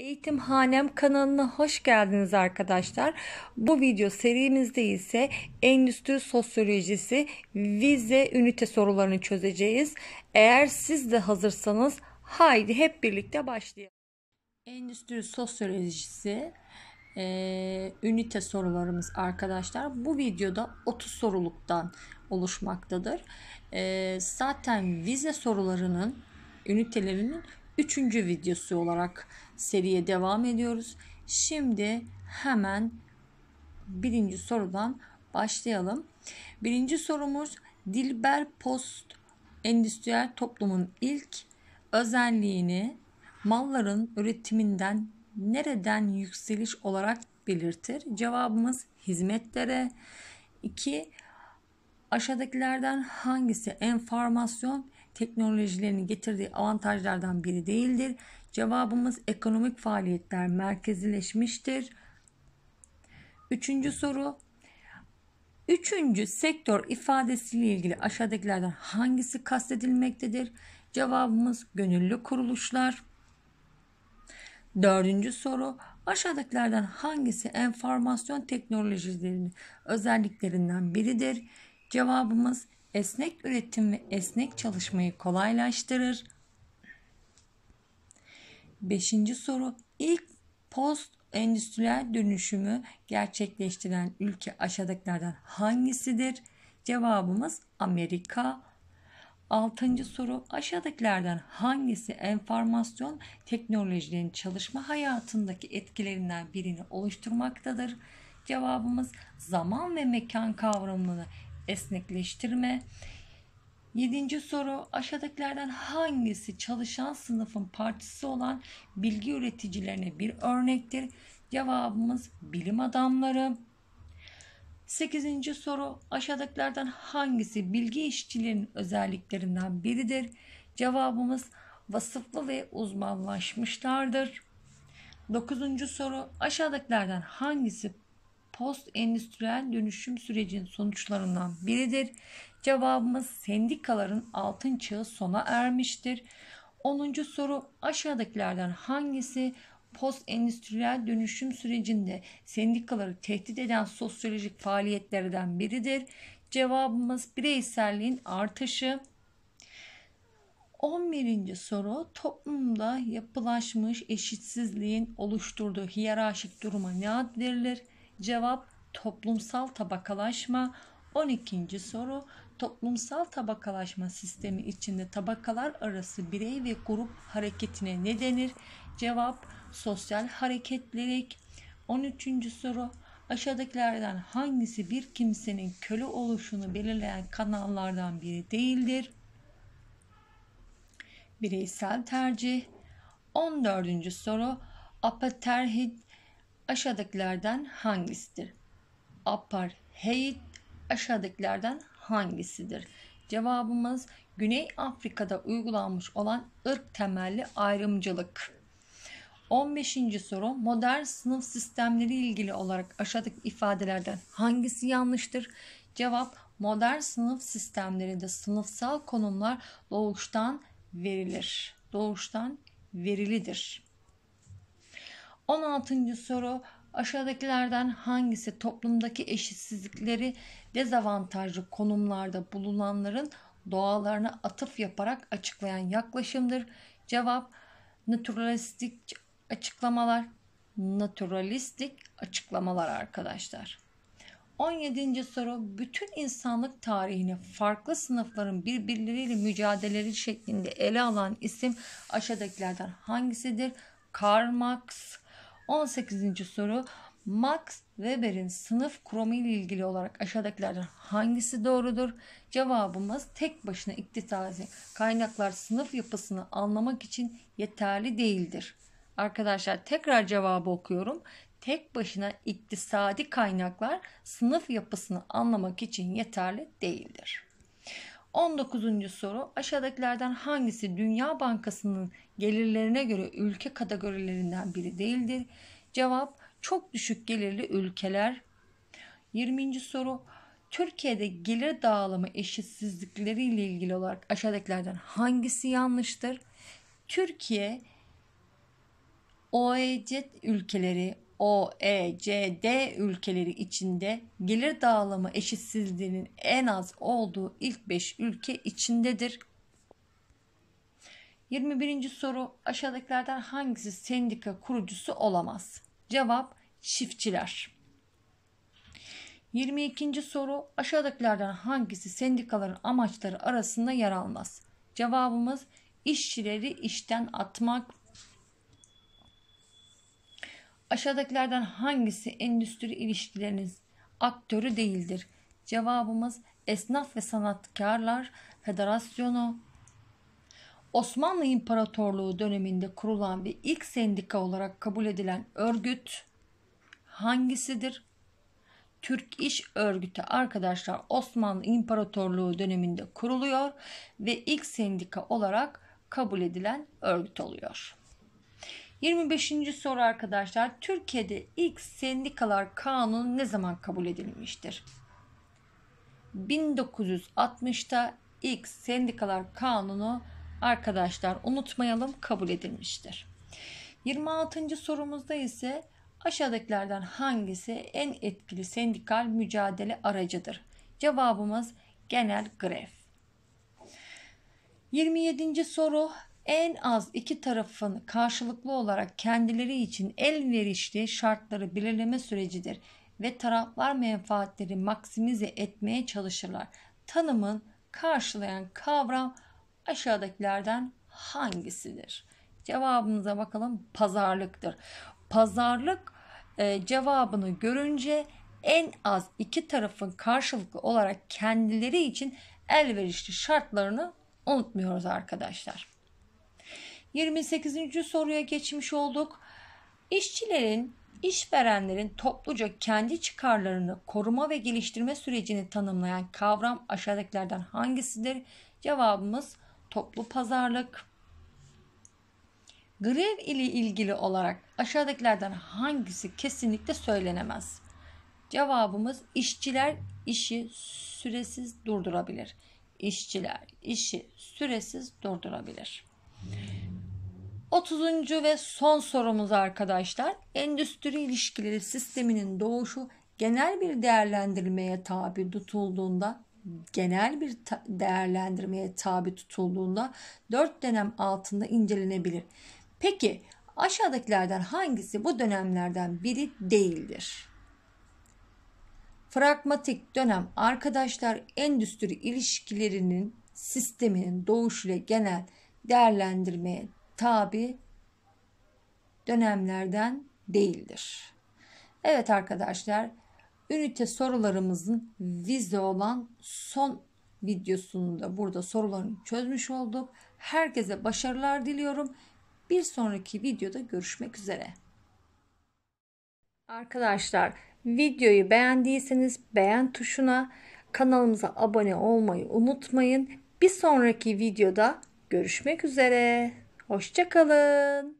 Eğitim Eğitimhanem kanalına hoş geldiniz arkadaşlar. Bu video serimizde ise endüstri sosyolojisi vize ünite sorularını çözeceğiz. Eğer siz de hazırsanız haydi hep birlikte başlayalım. Endüstri sosyolojisi e, ünite sorularımız arkadaşlar. Bu videoda 30 soruluktan oluşmaktadır. E, zaten vize sorularının ünitelerinin üçüncü videosu olarak seriye devam ediyoruz. Şimdi hemen birinci sorudan başlayalım. Birinci sorumuz Dilber Post endüstriyel toplumun ilk özelliğini malların üretiminden nereden yükseliş olarak belirtir? Cevabımız hizmetlere. 2. Aşağıdakilerden hangisi enformasyon teknolojilerinin getirdiği avantajlardan biri değildir. Cevabımız ekonomik faaliyetler merkezileşmiştir. Üçüncü soru. Üçüncü sektör ifadesiyle ilgili aşağıdakilerden hangisi kastedilmektedir? Cevabımız gönüllü kuruluşlar. Dördüncü soru. Aşağıdakilerden hangisi enformasyon teknolojilerinin özelliklerinden biridir? Cevabımız esnek üretim ve esnek çalışmayı kolaylaştırır. Beşinci soru ilk post endüstriyel dönüşümü gerçekleştiren ülke aşağıdakilerden hangisidir? Cevabımız Amerika. Altıncı soru aşağıdakilerden hangisi enformasyon teknolojilerin çalışma hayatındaki etkilerinden birini oluşturmaktadır? Cevabımız zaman ve mekan kavramını esnekleştirme. Yedinci soru aşağıdakilerden hangisi çalışan sınıfın partisi olan bilgi üreticilerine bir örnektir? Cevabımız bilim adamları. Sekizinci soru aşağıdakilerden hangisi bilgi işçilerinin özelliklerinden biridir? Cevabımız vasıflı ve uzmanlaşmışlardır. Dokuzuncu soru aşağıdakilerden hangisi post endüstriyel dönüşüm sürecinin sonuçlarından biridir. Cevabımız sendikaların altın çağı sona ermiştir. 10. soru aşağıdakilerden hangisi post endüstriyel dönüşüm sürecinde sendikaları tehdit eden sosyolojik faaliyetlerden biridir? Cevabımız bireyselliğin artışı. 11. soru toplumda yapılaşmış eşitsizliğin oluşturduğu hiyerarşik duruma ne ad verilir? Cevap toplumsal tabakalaşma. 12. soru toplumsal tabakalaşma sistemi içinde tabakalar arası birey ve grup hareketine ne denir? Cevap sosyal hareketlilik. 13. soru aşağıdakilerden hangisi bir kimsenin köle oluşunu belirleyen kanallardan biri değildir? Bireysel tercih. 14. soru apaterhid aşağıdakilerden hangisidir? Apartheid aşağıdakilerden hangisidir? Cevabımız Güney Afrika'da uygulanmış olan ırk temelli ayrımcılık. 15. soru modern sınıf sistemleri ilgili olarak aşağıdaki ifadelerden hangisi yanlıştır? Cevap modern sınıf sistemlerinde sınıfsal konumlar doğuştan verilir. Doğuştan verilidir. 16. soru aşağıdakilerden hangisi toplumdaki eşitsizlikleri dezavantajlı konumlarda bulunanların doğalarına atıf yaparak açıklayan yaklaşımdır? Cevap naturalistik açıklamalar. Naturalistik açıklamalar arkadaşlar. 17. soru bütün insanlık tarihini farklı sınıfların birbirleriyle mücadeleleri şeklinde ele alan isim aşağıdakilerden hangisidir? Karl Marx, 18. soru Max Weber'in sınıf kuramı ile ilgili olarak aşağıdakilerden hangisi doğrudur? Cevabımız tek başına iktisadi kaynaklar sınıf yapısını anlamak için yeterli değildir. Arkadaşlar tekrar cevabı okuyorum. Tek başına iktisadi kaynaklar sınıf yapısını anlamak için yeterli değildir. 19. soru aşağıdakilerden hangisi Dünya Bankası'nın gelirlerine göre ülke kategorilerinden biri değildir? Cevap çok düşük gelirli ülkeler. 20. soru Türkiye'de gelir dağılımı eşitsizlikleri ile ilgili olarak aşağıdakilerden hangisi yanlıştır? Türkiye OECD ülkeleri OECD ülkeleri içinde gelir dağılımı eşitsizliğinin en az olduğu ilk 5 ülke içindedir. 21. soru aşağıdakilerden hangisi sendika kurucusu olamaz? Cevap çiftçiler. 22. soru aşağıdakilerden hangisi sendikaların amaçları arasında yer almaz? Cevabımız işçileri işten atmak, Aşağıdakilerden hangisi endüstri ilişkileriniz aktörü değildir? Cevabımız Esnaf ve Sanatkarlar Federasyonu. Osmanlı İmparatorluğu döneminde kurulan ve ilk sendika olarak kabul edilen örgüt hangisidir? Türk İş Örgütü arkadaşlar Osmanlı İmparatorluğu döneminde kuruluyor ve ilk sendika olarak kabul edilen örgüt oluyor. 25. soru arkadaşlar. Türkiye'de ilk sendikalar kanunu ne zaman kabul edilmiştir? 1960'ta ilk sendikalar kanunu arkadaşlar unutmayalım kabul edilmiştir. 26. sorumuzda ise aşağıdakilerden hangisi en etkili sendikal mücadele aracıdır? Cevabımız genel grev. 27. soru en az iki tarafın karşılıklı olarak kendileri için elverişli şartları belirleme sürecidir ve taraflar menfaatleri maksimize etmeye çalışırlar. Tanımın karşılayan kavram aşağıdakilerden hangisidir? Cevabımıza bakalım pazarlıktır. Pazarlık e, cevabını görünce en az iki tarafın karşılıklı olarak kendileri için elverişli şartlarını unutmuyoruz arkadaşlar. 28. soruya geçmiş olduk. İşçilerin, işverenlerin topluca kendi çıkarlarını koruma ve geliştirme sürecini tanımlayan kavram aşağıdakilerden hangisidir? Cevabımız toplu pazarlık. Grev ile ilgili olarak aşağıdakilerden hangisi kesinlikle söylenemez? Cevabımız işçiler işi süresiz durdurabilir. İşçiler işi süresiz durdurabilir. 30. ve son sorumuz arkadaşlar. Endüstri ilişkileri sisteminin doğuşu genel bir değerlendirmeye tabi tutulduğunda genel bir ta- değerlendirmeye tabi tutulduğunda 4 dönem altında incelenebilir. Peki aşağıdakilerden hangisi bu dönemlerden biri değildir? Fragmatik dönem arkadaşlar endüstri ilişkilerinin sisteminin doğuşuyla genel değerlendirmeye tabi dönemlerden değildir. Evet arkadaşlar, ünite sorularımızın vize olan son videosunda burada sorularını çözmüş olduk. Herkese başarılar diliyorum. Bir sonraki videoda görüşmek üzere. Arkadaşlar videoyu beğendiyseniz beğen tuşuna kanalımıza abone olmayı unutmayın. Bir sonraki videoda görüşmek üzere. Hoşçakalın.